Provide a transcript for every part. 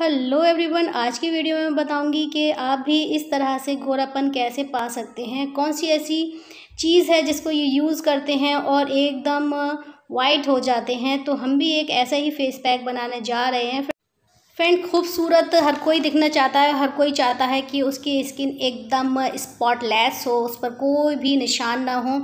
hello everyone आज की video में बताऊंगी कि आप भी इस तरह से गोरापन कैसे पा सकते हैं कौन सी ऐसी चीज़ है जिसको ये यूज़ करते हैं और एकदम वाइट हो जाते हैं तो हम भी एक ऐसा ही फेस पैक बनाने जा रहे हैं फ्रेंड खूबसूरत हर कोई दिखना चाहता है हर कोई चाहता है कि उसकी स्किन एकदम स्पॉटलेस हो उस पर कोई भी निशान ना हो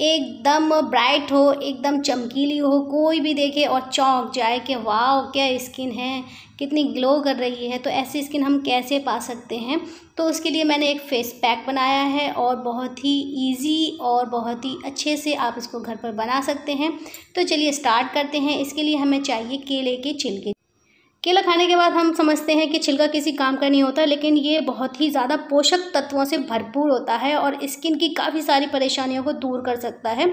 एकदम ब्राइट हो एकदम चमकीली हो कोई भी देखे और चौंक जाए कि वाह क्या स्किन है कितनी ग्लो कर रही है तो ऐसी स्किन हम कैसे पा सकते हैं तो उसके लिए मैंने एक फेस पैक बनाया है और बहुत ही इजी और बहुत ही अच्छे से आप इसको घर पर बना सकते हैं तो चलिए स्टार्ट करते हैं इसके लिए हमें चाहिए केले के छिलके केला खाने के बाद हम समझते हैं कि छिलका किसी काम का नहीं होता लेकिन ये बहुत ही ज़्यादा पोषक तत्वों से भरपूर होता है और स्किन की काफ़ी सारी परेशानियों को दूर कर सकता है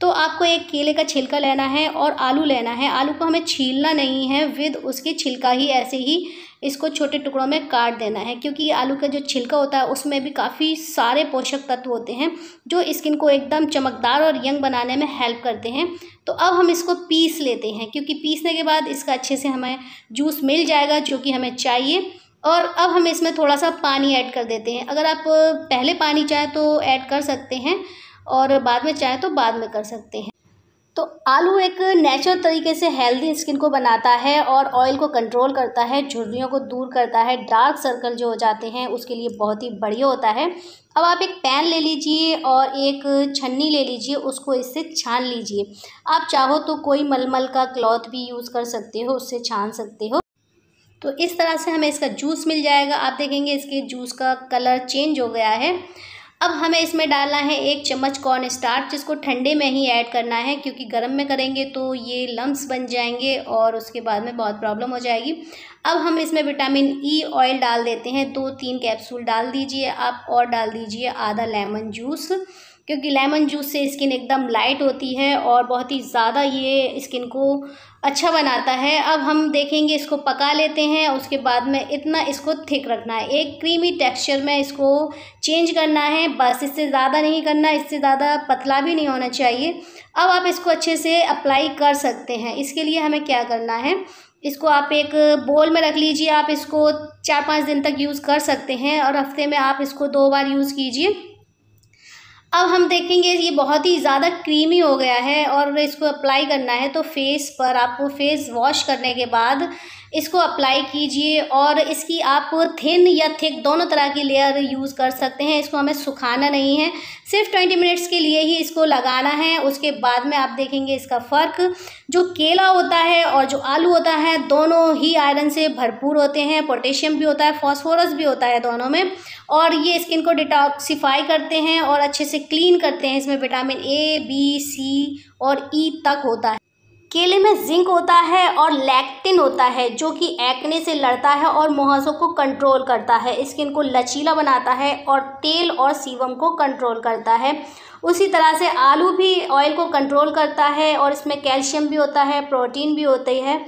तो आपको एक केले का छिलका लेना है और आलू लेना है आलू को हमें छीलना नहीं है विद उसके छिलका ही ऐसे ही इसको छोटे टुकड़ों में काट देना है क्योंकि आलू का जो छिलका होता है उसमें भी काफ़ी सारे पोषक तत्व होते हैं जो स्किन को एकदम चमकदार और यंग बनाने में हेल्प करते हैं तो अब हम इसको पीस लेते हैं क्योंकि पीसने के बाद इसका अच्छे से हमें जूस मिल जाएगा जो कि हमें चाहिए और अब हम इसमें थोड़ा सा पानी ऐड कर देते हैं अगर आप पहले पानी चाहें तो ऐड कर सकते हैं और बाद में चाहें तो बाद में कर सकते हैं तो आलू एक नेचुरल तरीके से हेल्दी स्किन को बनाता है और ऑयल को कंट्रोल करता है झुर्रियों को दूर करता है डार्क सर्कल जो हो जाते हैं उसके लिए बहुत ही बढ़िया होता है अब आप एक पैन ले लीजिए और एक छन्नी ले लीजिए उसको इससे छान लीजिए आप चाहो तो कोई मलमल का क्लॉथ भी यूज़ कर सकते हो उससे छान सकते हो तो इस तरह से हमें इसका जूस मिल जाएगा आप देखेंगे इसके जूस का कलर चेंज हो गया है अब हमें इसमें डालना है एक चम्मच कॉर्न स्टार्च जिसको ठंडे में ही ऐड करना है क्योंकि गर्म में करेंगे तो ये लम्ब्स बन जाएंगे और उसके बाद में बहुत प्रॉब्लम हो जाएगी अब हम इसमें विटामिन ई ऑयल डाल देते हैं दो तीन कैप्सूल डाल दीजिए आप और डाल दीजिए आधा लेमन जूस क्योंकि लेमन जूस से स्किन एकदम लाइट होती है और बहुत ही ज़्यादा ये स्किन को अच्छा बनाता है अब हम देखेंगे इसको पका लेते हैं उसके बाद में इतना इसको थिक रखना है एक क्रीमी टेक्सचर में इसको चेंज करना है बस इससे ज़्यादा नहीं करना इससे ज़्यादा पतला भी नहीं होना चाहिए अब आप इसको अच्छे से अप्लाई कर सकते हैं इसके लिए हमें क्या करना है इसको आप एक बोल में रख लीजिए आप इसको चार पाँच दिन तक यूज़ कर सकते हैं और हफ्ते में आप इसको दो बार यूज़ कीजिए अब हम देखेंगे ये बहुत ही ज़्यादा क्रीमी हो गया है और इसको अप्लाई करना है तो फेस पर आपको फेस वॉश करने के बाद इसको अप्लाई कीजिए और इसकी आप थिन या थिक दोनों तरह की लेयर यूज़ कर सकते हैं इसको हमें सुखाना नहीं है सिर्फ ट्वेंटी मिनट्स के लिए ही इसको लगाना है उसके बाद में आप देखेंगे इसका फ़र्क जो केला होता है और जो आलू होता है दोनों ही आयरन से भरपूर होते हैं पोटेशियम भी होता है फॉस्फोरस भी होता है दोनों में और ये स्किन को डिटॉक्सीफाई करते हैं और अच्छे से क्लीन करते हैं इसमें विटामिन ए बी सी और ई e तक होता है केले में जिंक होता है और लैक्टिन होता है जो कि एक्ने से लड़ता है और मुहासों को कंट्रोल करता है स्किन को लचीला बनाता है और तेल और सीवम को कंट्रोल करता है उसी तरह से आलू भी ऑयल को कंट्रोल करता है और इसमें कैल्शियम भी होता है प्रोटीन भी होती है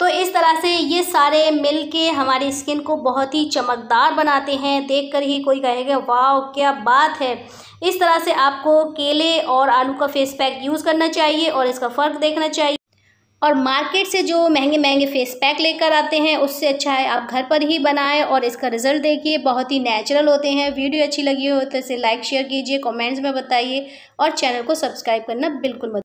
तो इस तरह से ये सारे मिल के हमारी स्किन को बहुत ही चमकदार बनाते हैं देख कर ही कोई कहेगा वाह क्या बात है इस तरह से आपको केले और आलू का फेस पैक यूज़ करना चाहिए और इसका फ़र्क देखना चाहिए और मार्केट से जो महंगे महंगे फेस पैक लेकर आते हैं उससे अच्छा है आप घर पर ही बनाएं और इसका रिज़ल्ट देखिए बहुत ही नेचुरल होते हैं वीडियो अच्छी लगी हो तो इसे लाइक शेयर कीजिए कमेंट्स में बताइए और चैनल को सब्सक्राइब करना बिल्कुल मत